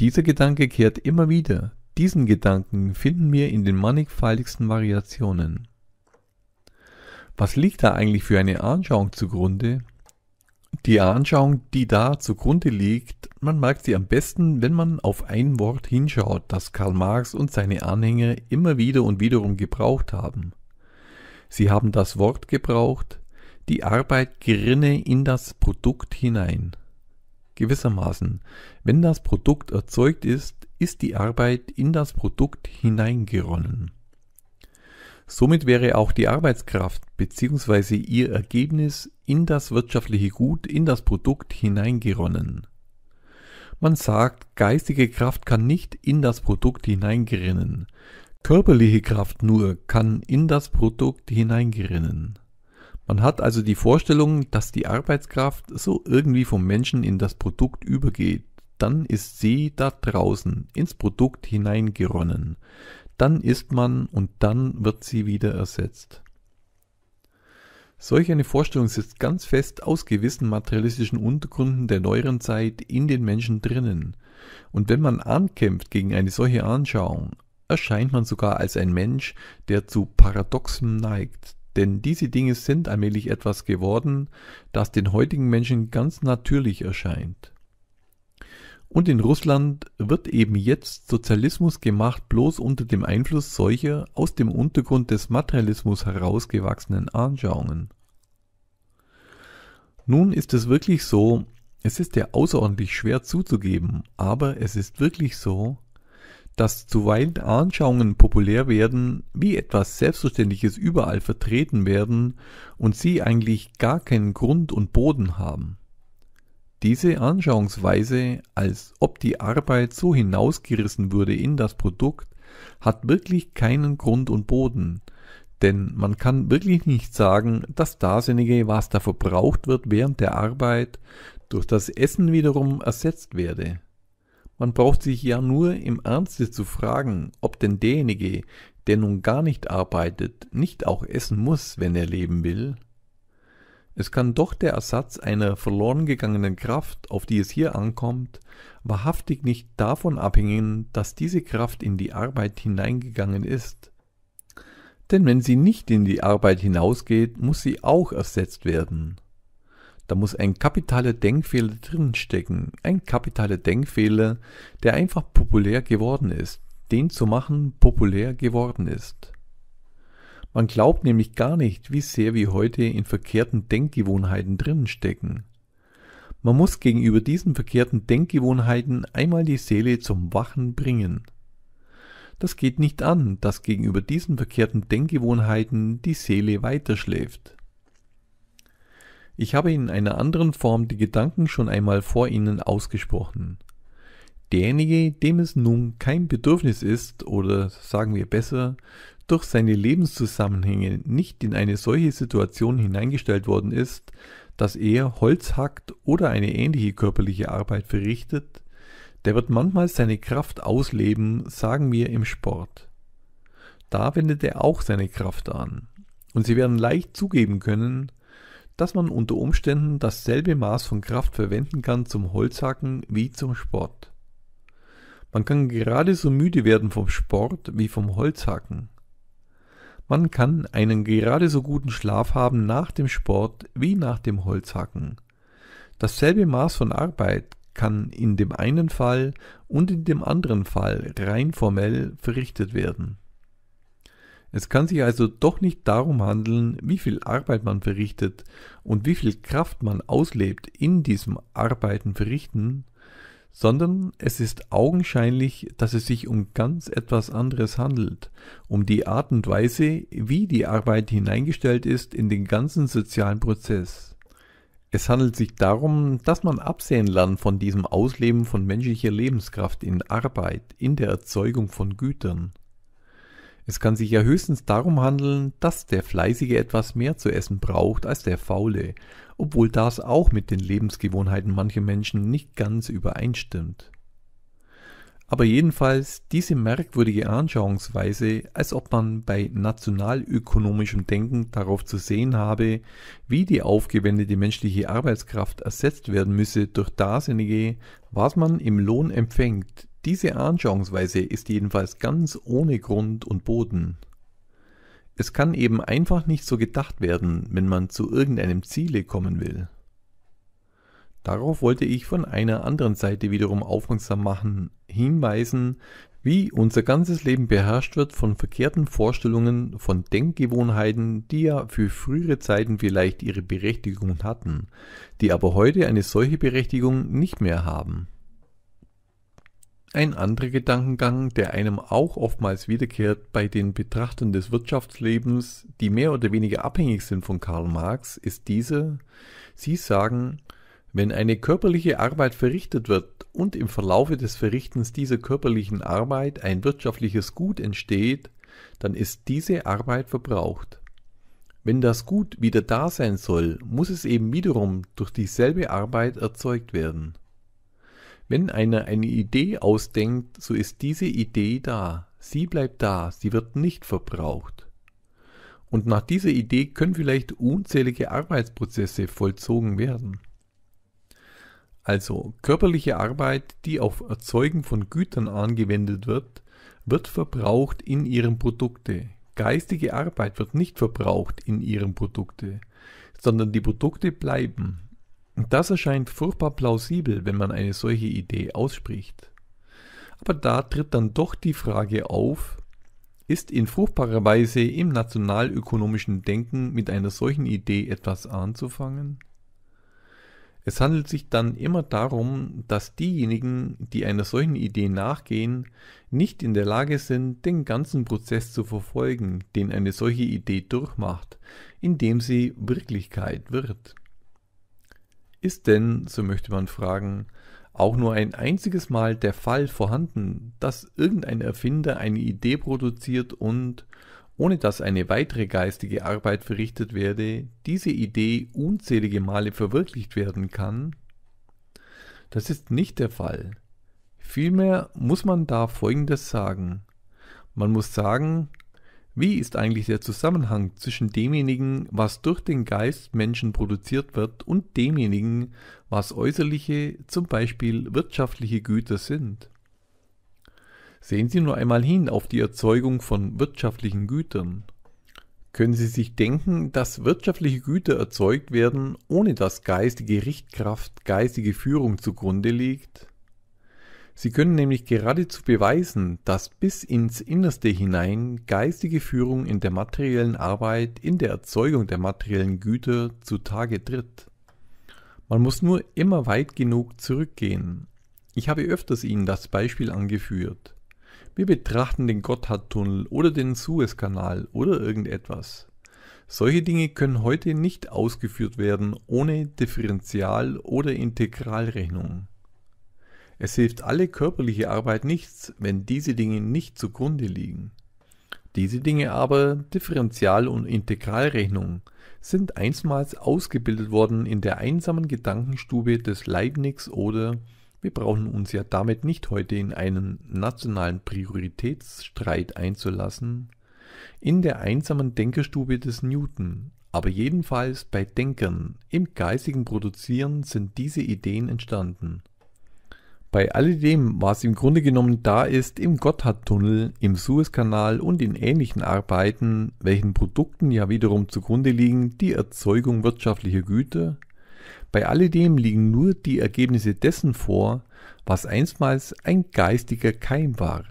Dieser Gedanke kehrt immer wieder, diesen Gedanken finden wir in den mannigfaltigsten Variationen. Was liegt da eigentlich für eine Anschauung zugrunde, die Anschauung, die da zugrunde liegt, man merkt sie am besten, wenn man auf ein Wort hinschaut, das Karl Marx und seine Anhänger immer wieder und wiederum gebraucht haben. Sie haben das Wort gebraucht, die Arbeit gerinne in das Produkt hinein. Gewissermaßen, wenn das Produkt erzeugt ist, ist die Arbeit in das Produkt hineingeronnen. Somit wäre auch die Arbeitskraft bzw. ihr Ergebnis in das wirtschaftliche Gut, in das Produkt hineingeronnen. Man sagt, geistige Kraft kann nicht in das Produkt hineingerinnen, körperliche Kraft nur kann in das Produkt hineingerinnen. Man hat also die Vorstellung, dass die Arbeitskraft so irgendwie vom Menschen in das Produkt übergeht. Dann ist sie da draußen, ins Produkt hineingeronnen. Dann ist man und dann wird sie wieder ersetzt. Solch eine Vorstellung sitzt ganz fest aus gewissen materialistischen Untergründen der neueren Zeit in den Menschen drinnen. Und wenn man ankämpft gegen eine solche Anschauung, erscheint man sogar als ein Mensch, der zu Paradoxen neigt. Denn diese Dinge sind allmählich etwas geworden, das den heutigen Menschen ganz natürlich erscheint. Und in Russland wird eben jetzt Sozialismus gemacht, bloß unter dem Einfluss solcher aus dem Untergrund des Materialismus herausgewachsenen Anschauungen. Nun ist es wirklich so, es ist ja außerordentlich schwer zuzugeben, aber es ist wirklich so, dass zuweilen Anschauungen populär werden, wie etwas Selbstverständliches überall vertreten werden und sie eigentlich gar keinen Grund und Boden haben. Diese Anschauungsweise, als ob die Arbeit so hinausgerissen würde in das Produkt, hat wirklich keinen Grund und Boden. Denn man kann wirklich nicht sagen, das Daseinige, was da verbraucht wird während der Arbeit, durch das Essen wiederum ersetzt werde. Man braucht sich ja nur im Ernste zu fragen, ob denn derjenige, der nun gar nicht arbeitet, nicht auch essen muss, wenn er leben will. Es kann doch der Ersatz einer verloren gegangenen Kraft, auf die es hier ankommt, wahrhaftig nicht davon abhängen, dass diese Kraft in die Arbeit hineingegangen ist. Denn wenn sie nicht in die Arbeit hinausgeht, muss sie auch ersetzt werden. Da muss ein kapitaler Denkfehler drinstecken, ein kapitaler Denkfehler, der einfach populär geworden ist, den zu machen populär geworden ist. Man glaubt nämlich gar nicht, wie sehr wir heute in verkehrten Denkgewohnheiten drinnen stecken. Man muss gegenüber diesen verkehrten Denkgewohnheiten einmal die Seele zum Wachen bringen. Das geht nicht an, dass gegenüber diesen verkehrten Denkgewohnheiten die Seele weiterschläft. Ich habe in einer anderen Form die Gedanken schon einmal vor Ihnen ausgesprochen. Derjenige, dem es nun kein Bedürfnis ist, oder sagen wir besser, durch seine Lebenszusammenhänge nicht in eine solche Situation hineingestellt worden ist, dass er Holz hackt oder eine ähnliche körperliche Arbeit verrichtet, der wird manchmal seine Kraft ausleben, sagen wir im Sport. Da wendet er auch seine Kraft an. Und Sie werden leicht zugeben können, dass man unter Umständen dasselbe Maß von Kraft verwenden kann zum Holzhacken wie zum Sport. Man kann gerade so müde werden vom Sport wie vom Holzhacken. Man kann einen gerade so guten Schlaf haben nach dem Sport wie nach dem Holzhacken. Dasselbe Maß von Arbeit kann in dem einen Fall und in dem anderen Fall rein formell verrichtet werden. Es kann sich also doch nicht darum handeln, wie viel Arbeit man verrichtet und wie viel Kraft man auslebt in diesem Arbeiten verrichten, sondern es ist augenscheinlich, dass es sich um ganz etwas anderes handelt, um die Art und Weise, wie die Arbeit hineingestellt ist in den ganzen sozialen Prozess. Es handelt sich darum, dass man absehen lernt von diesem Ausleben von menschlicher Lebenskraft in Arbeit, in der Erzeugung von Gütern. Es kann sich ja höchstens darum handeln, dass der Fleißige etwas mehr zu essen braucht als der Faule obwohl das auch mit den Lebensgewohnheiten mancher Menschen nicht ganz übereinstimmt. Aber jedenfalls diese merkwürdige Anschauungsweise, als ob man bei nationalökonomischem Denken darauf zu sehen habe, wie die aufgewendete menschliche Arbeitskraft ersetzt werden müsse durch dasjenige, was man im Lohn empfängt, diese Anschauungsweise ist jedenfalls ganz ohne Grund und Boden. Es kann eben einfach nicht so gedacht werden, wenn man zu irgendeinem Ziele kommen will. Darauf wollte ich von einer anderen Seite wiederum aufmerksam machen, hinweisen, wie unser ganzes Leben beherrscht wird von verkehrten Vorstellungen, von Denkgewohnheiten, die ja für frühere Zeiten vielleicht ihre Berechtigung hatten, die aber heute eine solche Berechtigung nicht mehr haben. Ein anderer Gedankengang, der einem auch oftmals wiederkehrt bei den Betrachtern des Wirtschaftslebens, die mehr oder weniger abhängig sind von Karl Marx, ist dieser. Sie sagen, wenn eine körperliche Arbeit verrichtet wird und im Verlaufe des Verrichtens dieser körperlichen Arbeit ein wirtschaftliches Gut entsteht, dann ist diese Arbeit verbraucht. Wenn das Gut wieder da sein soll, muss es eben wiederum durch dieselbe Arbeit erzeugt werden. Wenn einer eine Idee ausdenkt, so ist diese Idee da. Sie bleibt da, sie wird nicht verbraucht. Und nach dieser Idee können vielleicht unzählige Arbeitsprozesse vollzogen werden. Also körperliche Arbeit, die auf Erzeugen von Gütern angewendet wird, wird verbraucht in ihren Produkte. Geistige Arbeit wird nicht verbraucht in ihren Produkte, sondern die Produkte bleiben. Das erscheint furchtbar plausibel, wenn man eine solche Idee ausspricht. Aber da tritt dann doch die Frage auf, ist in fruchtbarer Weise im nationalökonomischen Denken mit einer solchen Idee etwas anzufangen? Es handelt sich dann immer darum, dass diejenigen, die einer solchen Idee nachgehen, nicht in der Lage sind, den ganzen Prozess zu verfolgen, den eine solche Idee durchmacht, indem sie Wirklichkeit wird. Ist denn, so möchte man fragen, auch nur ein einziges Mal der Fall vorhanden, dass irgendein Erfinder eine Idee produziert und, ohne dass eine weitere geistige Arbeit verrichtet werde, diese Idee unzählige Male verwirklicht werden kann? Das ist nicht der Fall. Vielmehr muss man da Folgendes sagen. Man muss sagen, wie ist eigentlich der Zusammenhang zwischen demjenigen, was durch den Geist Menschen produziert wird, und demjenigen, was äußerliche, zum Beispiel wirtschaftliche Güter sind? Sehen Sie nur einmal hin auf die Erzeugung von wirtschaftlichen Gütern. Können Sie sich denken, dass wirtschaftliche Güter erzeugt werden, ohne dass geistige Richtkraft, geistige Führung zugrunde liegt? Sie können nämlich geradezu beweisen, dass bis ins Innerste hinein geistige Führung in der materiellen Arbeit, in der Erzeugung der materiellen Güter zutage tritt. Man muss nur immer weit genug zurückgehen. Ich habe öfters Ihnen das Beispiel angeführt. Wir betrachten den Gotthardtunnel oder den Suezkanal oder irgendetwas. Solche Dinge können heute nicht ausgeführt werden ohne Differential- oder Integralrechnung. Es hilft alle körperliche Arbeit nichts, wenn diese Dinge nicht zugrunde liegen. Diese Dinge aber, Differential- und Integralrechnung, sind einstmals ausgebildet worden in der einsamen Gedankenstube des Leibniz oder wir brauchen uns ja damit nicht heute in einen nationalen Prioritätsstreit einzulassen, in der einsamen Denkerstube des Newton, aber jedenfalls bei Denkern, im geistigen Produzieren sind diese Ideen entstanden. Bei alledem, was im Grunde genommen da ist, im Gotthardtunnel, im Suezkanal und in ähnlichen Arbeiten, welchen Produkten ja wiederum zugrunde liegen, die Erzeugung wirtschaftlicher Güter, bei alledem liegen nur die Ergebnisse dessen vor, was einstmals ein geistiger Keim war.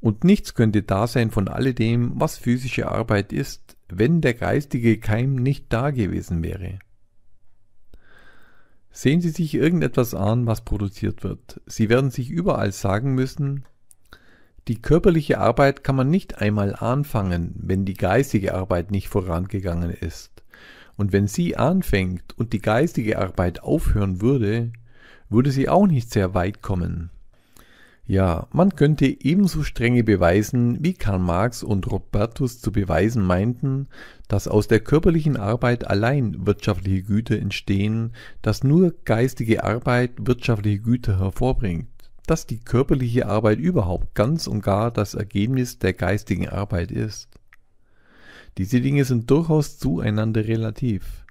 Und nichts könnte da sein von alledem, was physische Arbeit ist, wenn der geistige Keim nicht da gewesen wäre. Sehen Sie sich irgendetwas an, was produziert wird. Sie werden sich überall sagen müssen, die körperliche Arbeit kann man nicht einmal anfangen, wenn die geistige Arbeit nicht vorangegangen ist. Und wenn sie anfängt und die geistige Arbeit aufhören würde, würde sie auch nicht sehr weit kommen. Ja, man könnte ebenso strenge beweisen, wie Karl Marx und Robertus zu beweisen meinten, dass aus der körperlichen Arbeit allein wirtschaftliche Güter entstehen, dass nur geistige Arbeit wirtschaftliche Güter hervorbringt, dass die körperliche Arbeit überhaupt ganz und gar das Ergebnis der geistigen Arbeit ist. Diese Dinge sind durchaus zueinander relativ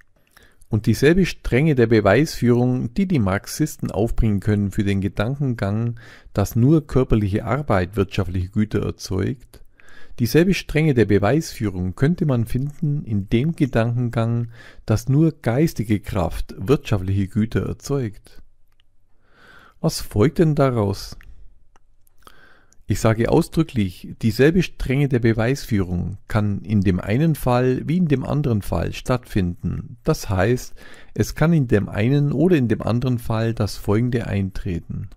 und dieselbe Strenge der Beweisführung, die die Marxisten aufbringen können für den Gedankengang, dass nur körperliche Arbeit wirtschaftliche Güter erzeugt, dieselbe Strenge der Beweisführung könnte man finden in dem Gedankengang, dass nur geistige Kraft wirtschaftliche Güter erzeugt. Was folgt denn daraus? Ich sage ausdrücklich, dieselbe Strenge der Beweisführung kann in dem einen Fall wie in dem anderen Fall stattfinden. Das heißt, es kann in dem einen oder in dem anderen Fall das Folgende eintreten.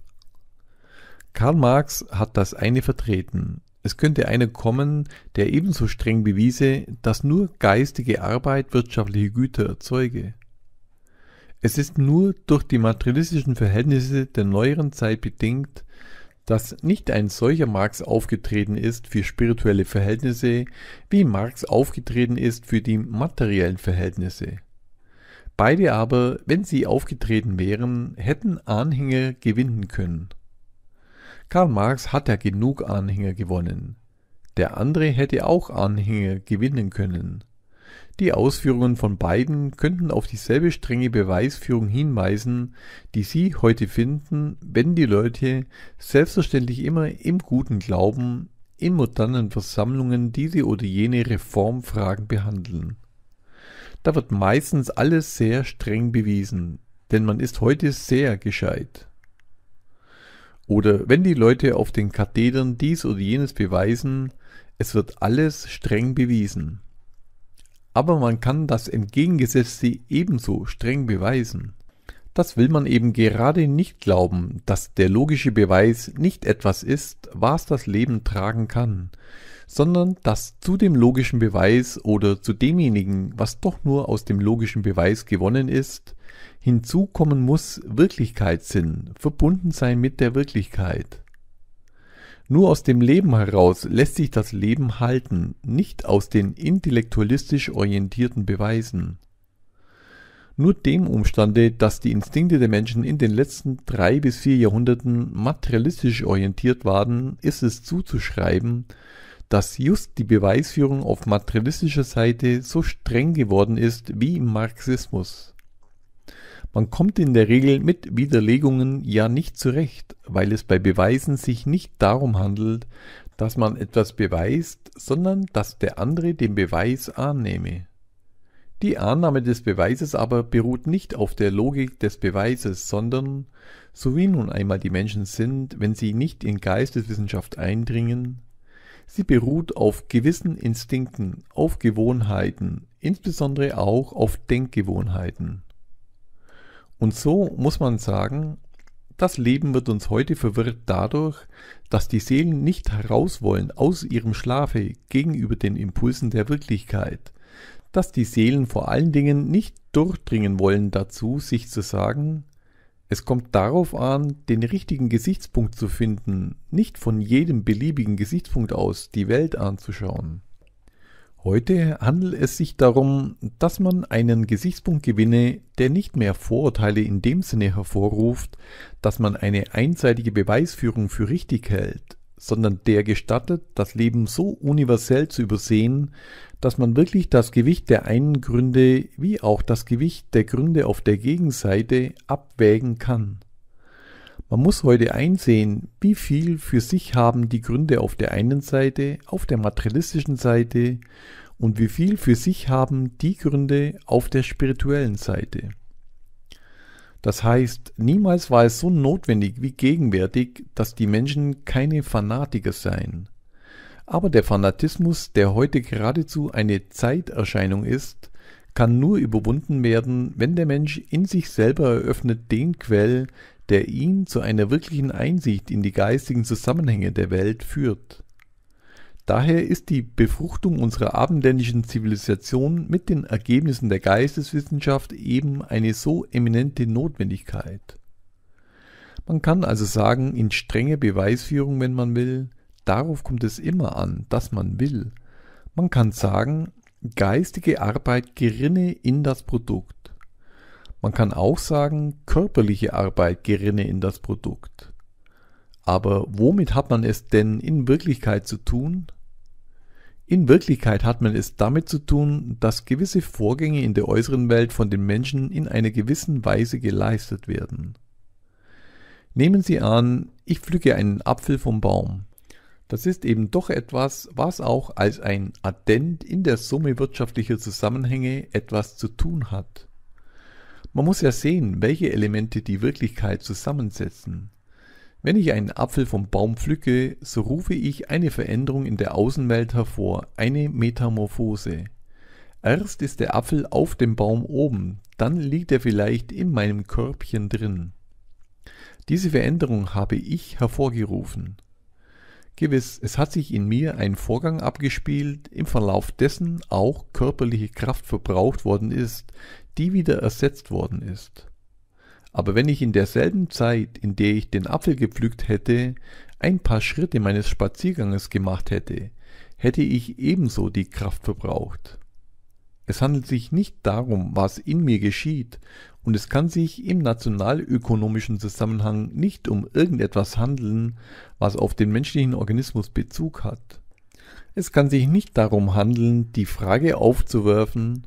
Karl Marx hat das eine vertreten. Es könnte einer kommen, der ebenso streng bewiese, dass nur geistige Arbeit wirtschaftliche Güter erzeuge. Es ist nur durch die materialistischen Verhältnisse der neueren Zeit bedingt, dass nicht ein solcher Marx aufgetreten ist für spirituelle Verhältnisse, wie Marx aufgetreten ist für die materiellen Verhältnisse. Beide aber, wenn sie aufgetreten wären, hätten Anhänger gewinnen können. Karl Marx hat ja genug Anhänger gewonnen. Der andere hätte auch Anhänger gewinnen können. Die Ausführungen von beiden könnten auf dieselbe strenge Beweisführung hinweisen, die Sie heute finden, wenn die Leute, selbstverständlich immer im guten Glauben, in modernen Versammlungen diese oder jene Reformfragen behandeln. Da wird meistens alles sehr streng bewiesen, denn man ist heute sehr gescheit. Oder wenn die Leute auf den Kathedern dies oder jenes beweisen, es wird alles streng bewiesen aber man kann das Entgegengesetzte ebenso streng beweisen. Das will man eben gerade nicht glauben, dass der logische Beweis nicht etwas ist, was das Leben tragen kann, sondern dass zu dem logischen Beweis oder zu demjenigen, was doch nur aus dem logischen Beweis gewonnen ist, hinzukommen muss Wirklichkeitssinn, verbunden sein mit der Wirklichkeit. Nur aus dem Leben heraus lässt sich das Leben halten, nicht aus den intellektualistisch orientierten Beweisen. Nur dem Umstande, dass die Instinkte der Menschen in den letzten drei bis vier Jahrhunderten materialistisch orientiert waren, ist es zuzuschreiben, dass just die Beweisführung auf materialistischer Seite so streng geworden ist wie im Marxismus. Man kommt in der Regel mit Widerlegungen ja nicht zurecht, weil es bei Beweisen sich nicht darum handelt, dass man etwas beweist, sondern dass der andere den Beweis annehme. Die Annahme des Beweises aber beruht nicht auf der Logik des Beweises, sondern, so wie nun einmal die Menschen sind, wenn sie nicht in Geisteswissenschaft eindringen, sie beruht auf gewissen Instinkten, auf Gewohnheiten, insbesondere auch auf Denkgewohnheiten. Und so muss man sagen, das Leben wird uns heute verwirrt dadurch, dass die Seelen nicht heraus wollen aus ihrem Schlafe gegenüber den Impulsen der Wirklichkeit, dass die Seelen vor allen Dingen nicht durchdringen wollen dazu, sich zu sagen, es kommt darauf an, den richtigen Gesichtspunkt zu finden, nicht von jedem beliebigen Gesichtspunkt aus die Welt anzuschauen. Heute handelt es sich darum, dass man einen Gesichtspunkt gewinne, der nicht mehr Vorurteile in dem Sinne hervorruft, dass man eine einseitige Beweisführung für richtig hält, sondern der gestattet, das Leben so universell zu übersehen, dass man wirklich das Gewicht der einen Gründe wie auch das Gewicht der Gründe auf der Gegenseite abwägen kann. Man muss heute einsehen, wie viel für sich haben die Gründe auf der einen Seite, auf der materialistischen Seite und wie viel für sich haben die Gründe auf der spirituellen Seite. Das heißt, niemals war es so notwendig wie gegenwärtig, dass die Menschen keine Fanatiker seien. Aber der Fanatismus, der heute geradezu eine Zeiterscheinung ist, kann nur überwunden werden, wenn der Mensch in sich selber eröffnet den Quell, der ihn zu einer wirklichen Einsicht in die geistigen Zusammenhänge der Welt führt. Daher ist die Befruchtung unserer abendländischen Zivilisation mit den Ergebnissen der Geisteswissenschaft eben eine so eminente Notwendigkeit. Man kann also sagen, in strenge Beweisführung, wenn man will, darauf kommt es immer an, dass man will. Man kann sagen, geistige Arbeit gerinne in das Produkt. Man kann auch sagen, körperliche Arbeit gerinne in das Produkt. Aber womit hat man es denn in Wirklichkeit zu tun? In Wirklichkeit hat man es damit zu tun, dass gewisse Vorgänge in der äußeren Welt von den Menschen in einer gewissen Weise geleistet werden. Nehmen Sie an, ich pflücke einen Apfel vom Baum. Das ist eben doch etwas, was auch als ein Addend in der Summe wirtschaftlicher Zusammenhänge etwas zu tun hat. Man muss ja sehen, welche Elemente die Wirklichkeit zusammensetzen. Wenn ich einen Apfel vom Baum pflücke, so rufe ich eine Veränderung in der Außenwelt hervor, eine Metamorphose. Erst ist der Apfel auf dem Baum oben, dann liegt er vielleicht in meinem Körbchen drin. Diese Veränderung habe ich hervorgerufen. Gewiss, es hat sich in mir ein Vorgang abgespielt, im Verlauf dessen auch körperliche Kraft verbraucht worden ist, die wieder ersetzt worden ist. Aber wenn ich in derselben Zeit, in der ich den Apfel gepflückt hätte, ein paar Schritte meines Spazierganges gemacht hätte, hätte ich ebenso die Kraft verbraucht. Es handelt sich nicht darum, was in mir geschieht, und es kann sich im nationalökonomischen Zusammenhang nicht um irgendetwas handeln, was auf den menschlichen Organismus Bezug hat. Es kann sich nicht darum handeln, die Frage aufzuwerfen,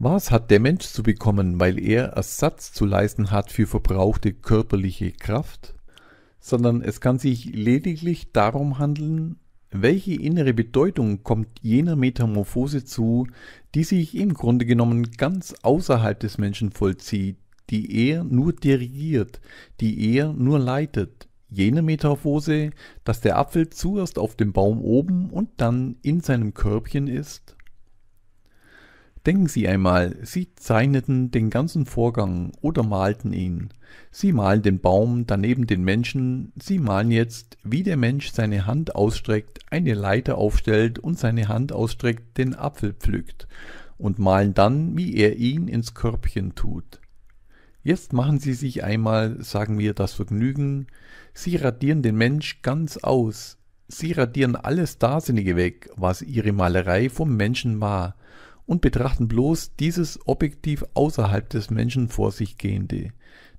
was hat der Mensch zu bekommen, weil er Ersatz zu leisten hat für verbrauchte körperliche Kraft? Sondern es kann sich lediglich darum handeln, welche innere Bedeutung kommt jener Metamorphose zu, die sich im Grunde genommen ganz außerhalb des Menschen vollzieht, die er nur dirigiert, die er nur leitet, jene Metamorphose, dass der Apfel zuerst auf dem Baum oben und dann in seinem Körbchen ist? Denken Sie einmal, Sie zeichneten den ganzen Vorgang oder malten ihn. Sie malen den Baum, daneben den Menschen, Sie malen jetzt, wie der Mensch seine Hand ausstreckt, eine Leiter aufstellt und seine Hand ausstreckt, den Apfel pflückt, und malen dann, wie er ihn ins Körbchen tut. Jetzt machen Sie sich einmal, sagen wir, das Vergnügen, Sie radieren den Mensch ganz aus, Sie radieren alles Darsinnige weg, was Ihre Malerei vom Menschen war, und betrachten bloß dieses objektiv außerhalb des Menschen vor sich gehende.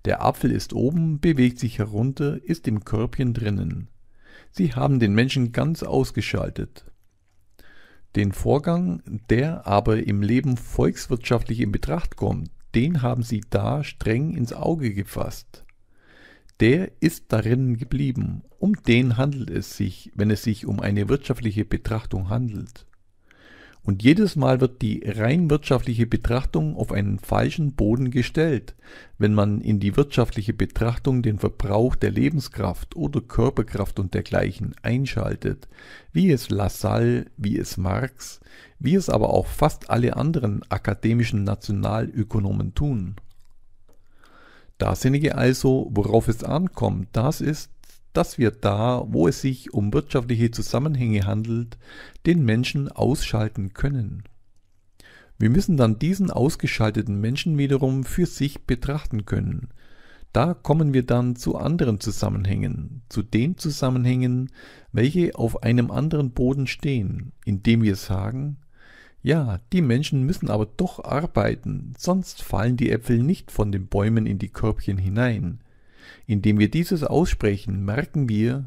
Der Apfel ist oben, bewegt sich herunter, ist im Körbchen drinnen. Sie haben den Menschen ganz ausgeschaltet. Den Vorgang, der aber im Leben volkswirtschaftlich in Betracht kommt, den haben sie da streng ins Auge gefasst. Der ist darin geblieben. Um den handelt es sich, wenn es sich um eine wirtschaftliche Betrachtung handelt. Und jedes Mal wird die rein wirtschaftliche Betrachtung auf einen falschen Boden gestellt, wenn man in die wirtschaftliche Betrachtung den Verbrauch der Lebenskraft oder Körperkraft und dergleichen einschaltet, wie es Lassalle, wie es Marx, wie es aber auch fast alle anderen akademischen Nationalökonomen tun. Dasjenige also, worauf es ankommt, das ist, dass wir da, wo es sich um wirtschaftliche Zusammenhänge handelt, den Menschen ausschalten können. Wir müssen dann diesen ausgeschalteten Menschen wiederum für sich betrachten können. Da kommen wir dann zu anderen Zusammenhängen, zu den Zusammenhängen, welche auf einem anderen Boden stehen, indem wir sagen, ja, die Menschen müssen aber doch arbeiten, sonst fallen die Äpfel nicht von den Bäumen in die Körbchen hinein. Indem wir dieses aussprechen, merken wir,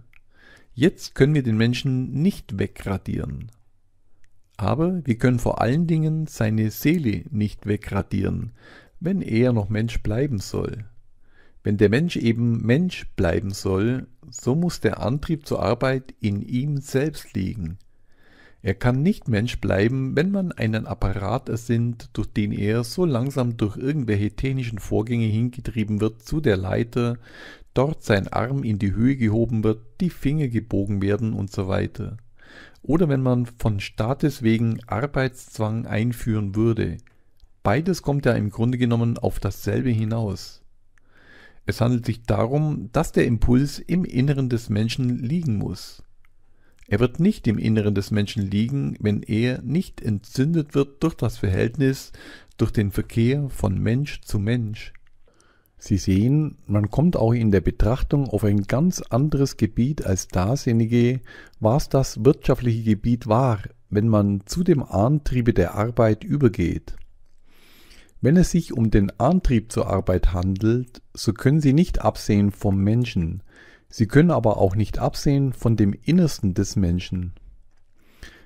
jetzt können wir den Menschen nicht wegradieren. Aber wir können vor allen Dingen seine Seele nicht wegradieren, wenn er noch Mensch bleiben soll. Wenn der Mensch eben Mensch bleiben soll, so muss der Antrieb zur Arbeit in ihm selbst liegen. Er kann nicht Mensch bleiben, wenn man einen Apparat ersinnt, durch den er so langsam durch irgendwelche technischen Vorgänge hingetrieben wird zu der Leiter, dort sein Arm in die Höhe gehoben wird, die Finger gebogen werden und so weiter. Oder wenn man von Staates wegen Arbeitszwang einführen würde. Beides kommt ja im Grunde genommen auf dasselbe hinaus. Es handelt sich darum, dass der Impuls im Inneren des Menschen liegen muss. Er wird nicht im Inneren des Menschen liegen, wenn er nicht entzündet wird durch das Verhältnis, durch den Verkehr von Mensch zu Mensch. Sie sehen, man kommt auch in der Betrachtung auf ein ganz anderes Gebiet als dasjenige, was das wirtschaftliche Gebiet war, wenn man zu dem Antriebe der Arbeit übergeht. Wenn es sich um den Antrieb zur Arbeit handelt, so können Sie nicht absehen vom Menschen, Sie können aber auch nicht absehen von dem Innersten des Menschen.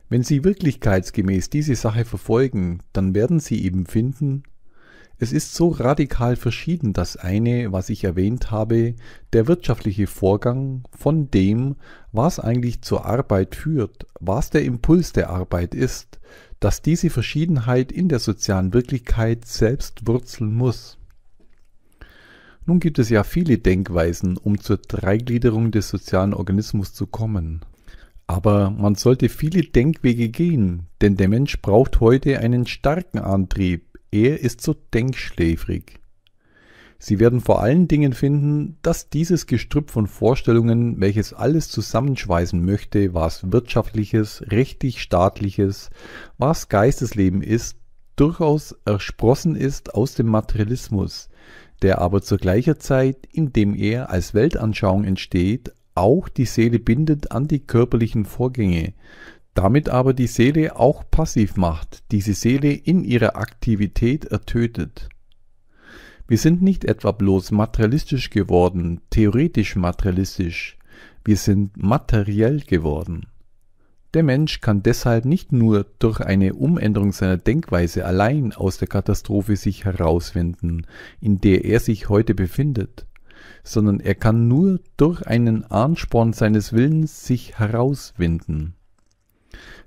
Wenn Sie wirklichkeitsgemäß diese Sache verfolgen, dann werden Sie eben finden, es ist so radikal verschieden das eine, was ich erwähnt habe, der wirtschaftliche Vorgang von dem, was eigentlich zur Arbeit führt, was der Impuls der Arbeit ist, dass diese Verschiedenheit in der sozialen Wirklichkeit selbst wurzeln muss. Nun gibt es ja viele Denkweisen, um zur Dreigliederung des sozialen Organismus zu kommen. Aber man sollte viele Denkwege gehen, denn der Mensch braucht heute einen starken Antrieb, er ist so denkschläfrig. Sie werden vor allen Dingen finden, dass dieses Gestrüpp von Vorstellungen, welches alles zusammenschweißen möchte, was wirtschaftliches, rechtlich staatliches, was Geistesleben ist, durchaus ersprossen ist aus dem Materialismus, der aber zur gleichen Zeit, indem er als Weltanschauung entsteht, auch die Seele bindet an die körperlichen Vorgänge, damit aber die Seele auch passiv macht, diese Seele in ihrer Aktivität ertötet. Wir sind nicht etwa bloß materialistisch geworden, theoretisch materialistisch, wir sind materiell geworden. Der Mensch kann deshalb nicht nur durch eine Umänderung seiner Denkweise allein aus der Katastrophe sich herauswinden, in der er sich heute befindet, sondern er kann nur durch einen Ansporn seines Willens sich herauswinden.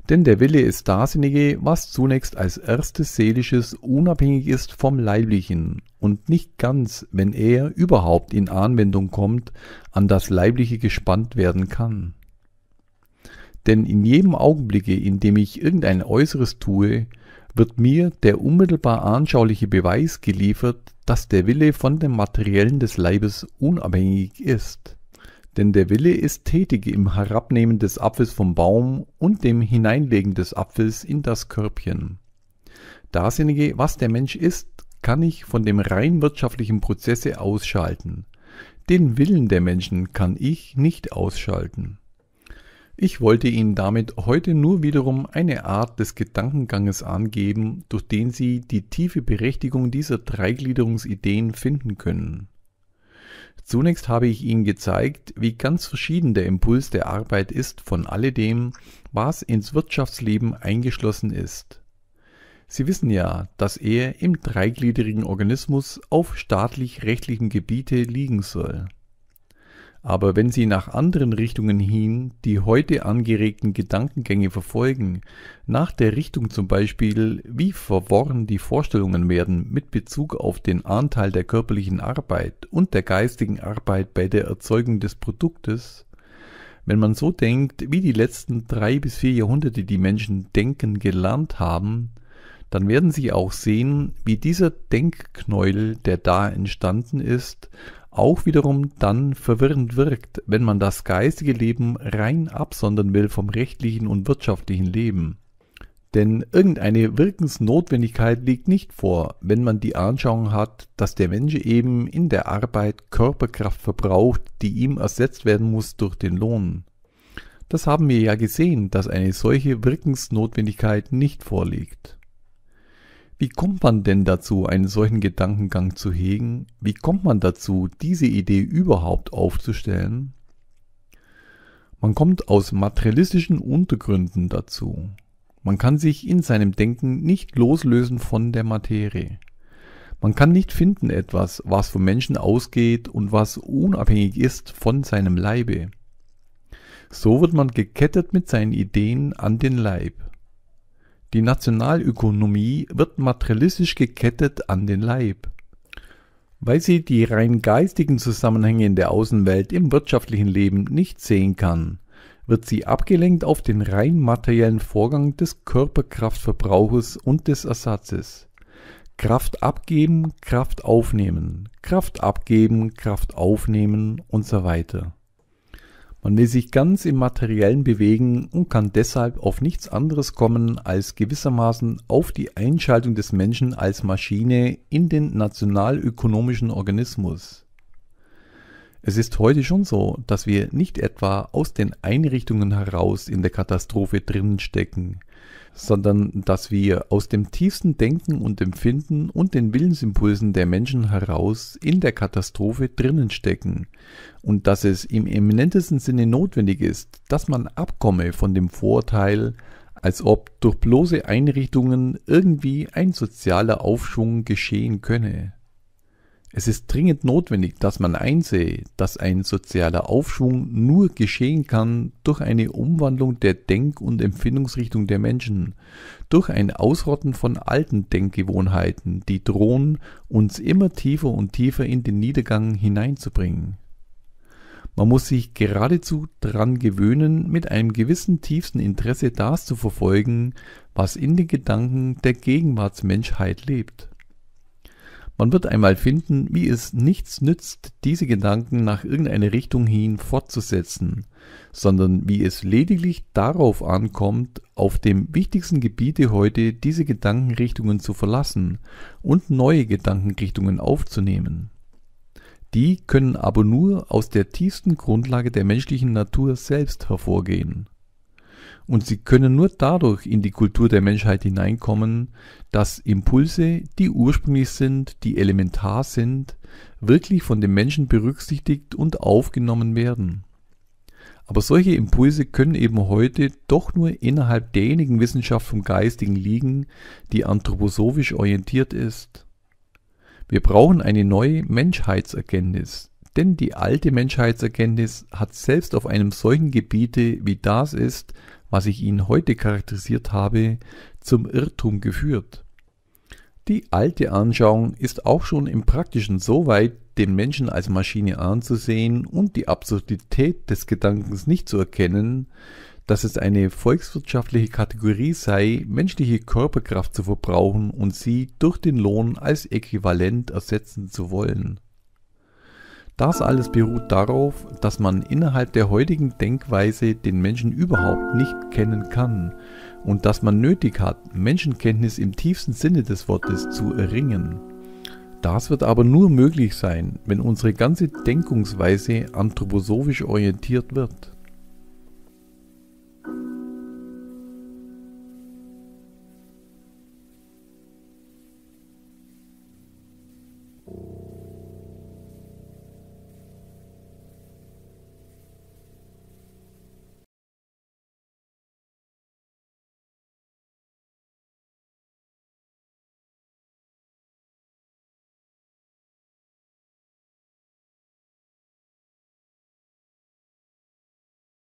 Denn der Wille ist dasjenige, was zunächst als erstes seelisches unabhängig ist vom Leiblichen und nicht ganz, wenn er überhaupt in Anwendung kommt, an das Leibliche gespannt werden kann. Denn in jedem Augenblicke, in dem ich irgendein Äußeres tue, wird mir der unmittelbar anschauliche Beweis geliefert, dass der Wille von dem Materiellen des Leibes unabhängig ist. Denn der Wille ist tätig im Herabnehmen des Apfels vom Baum und dem Hineinlegen des Apfels in das Körbchen. Dasjenige, was der Mensch ist, kann ich von dem rein wirtschaftlichen Prozesse ausschalten. Den Willen der Menschen kann ich nicht ausschalten. Ich wollte Ihnen damit heute nur wiederum eine Art des Gedankenganges angeben, durch den Sie die tiefe Berechtigung dieser Dreigliederungsideen finden können. Zunächst habe ich Ihnen gezeigt, wie ganz verschieden der Impuls der Arbeit ist von alledem, was ins Wirtschaftsleben eingeschlossen ist. Sie wissen ja, dass er im dreigliedrigen Organismus auf staatlich-rechtlichem Gebiete liegen soll. Aber wenn Sie nach anderen Richtungen hin die heute angeregten Gedankengänge verfolgen, nach der Richtung zum Beispiel, wie verworren die Vorstellungen werden mit Bezug auf den Anteil der körperlichen Arbeit und der geistigen Arbeit bei der Erzeugung des Produktes, wenn man so denkt, wie die letzten drei bis vier Jahrhunderte die Menschen denken gelernt haben, dann werden Sie auch sehen, wie dieser Denkknäuel, der da entstanden ist, auch wiederum dann verwirrend wirkt, wenn man das geistige Leben rein absondern will vom rechtlichen und wirtschaftlichen Leben. Denn irgendeine Wirkensnotwendigkeit liegt nicht vor, wenn man die Anschauung hat, dass der Mensch eben in der Arbeit Körperkraft verbraucht, die ihm ersetzt werden muss durch den Lohn. Das haben wir ja gesehen, dass eine solche Wirkensnotwendigkeit nicht vorliegt. Wie kommt man denn dazu, einen solchen Gedankengang zu hegen? Wie kommt man dazu, diese Idee überhaupt aufzustellen? Man kommt aus materialistischen Untergründen dazu. Man kann sich in seinem Denken nicht loslösen von der Materie. Man kann nicht finden etwas, was vom Menschen ausgeht und was unabhängig ist von seinem Leibe. So wird man gekettet mit seinen Ideen an den Leib. Die Nationalökonomie wird materialistisch gekettet an den Leib. Weil sie die rein geistigen Zusammenhänge in der Außenwelt im wirtschaftlichen Leben nicht sehen kann, wird sie abgelenkt auf den rein materiellen Vorgang des Körperkraftverbrauches und des Ersatzes. Kraft abgeben, Kraft aufnehmen, Kraft abgeben, Kraft aufnehmen und so weiter. Man will sich ganz im Materiellen bewegen und kann deshalb auf nichts anderes kommen, als gewissermaßen auf die Einschaltung des Menschen als Maschine in den nationalökonomischen Organismus. Es ist heute schon so, dass wir nicht etwa aus den Einrichtungen heraus in der Katastrophe drinnen stecken, sondern dass wir aus dem tiefsten Denken und Empfinden und den Willensimpulsen der Menschen heraus in der Katastrophe drinnen stecken und dass es im eminentesten Sinne notwendig ist, dass man abkomme von dem Vorteil, als ob durch bloße Einrichtungen irgendwie ein sozialer Aufschwung geschehen könne. Es ist dringend notwendig, dass man einsehe, dass ein sozialer Aufschwung nur geschehen kann durch eine Umwandlung der Denk- und Empfindungsrichtung der Menschen, durch ein Ausrotten von alten Denkgewohnheiten, die drohen, uns immer tiefer und tiefer in den Niedergang hineinzubringen. Man muss sich geradezu daran gewöhnen, mit einem gewissen tiefsten Interesse das zu verfolgen, was in den Gedanken der Gegenwartsmenschheit lebt. Man wird einmal finden, wie es nichts nützt, diese Gedanken nach irgendeiner Richtung hin fortzusetzen, sondern wie es lediglich darauf ankommt, auf dem wichtigsten Gebiete heute diese Gedankenrichtungen zu verlassen und neue Gedankenrichtungen aufzunehmen. Die können aber nur aus der tiefsten Grundlage der menschlichen Natur selbst hervorgehen. Und sie können nur dadurch in die Kultur der Menschheit hineinkommen, dass Impulse, die ursprünglich sind, die elementar sind, wirklich von dem Menschen berücksichtigt und aufgenommen werden. Aber solche Impulse können eben heute doch nur innerhalb derjenigen Wissenschaft vom Geistigen liegen, die anthroposophisch orientiert ist. Wir brauchen eine neue Menschheitserkenntnis, denn die alte Menschheitserkenntnis hat selbst auf einem solchen Gebiete wie das ist, was ich Ihnen heute charakterisiert habe, zum Irrtum geführt. Die alte Anschauung ist auch schon im Praktischen so weit, den Menschen als Maschine anzusehen und die Absurdität des Gedankens nicht zu erkennen, dass es eine volkswirtschaftliche Kategorie sei, menschliche Körperkraft zu verbrauchen und sie durch den Lohn als äquivalent ersetzen zu wollen. Das alles beruht darauf, dass man innerhalb der heutigen Denkweise den Menschen überhaupt nicht kennen kann und dass man nötig hat, Menschenkenntnis im tiefsten Sinne des Wortes zu erringen. Das wird aber nur möglich sein, wenn unsere ganze Denkungsweise anthroposophisch orientiert wird.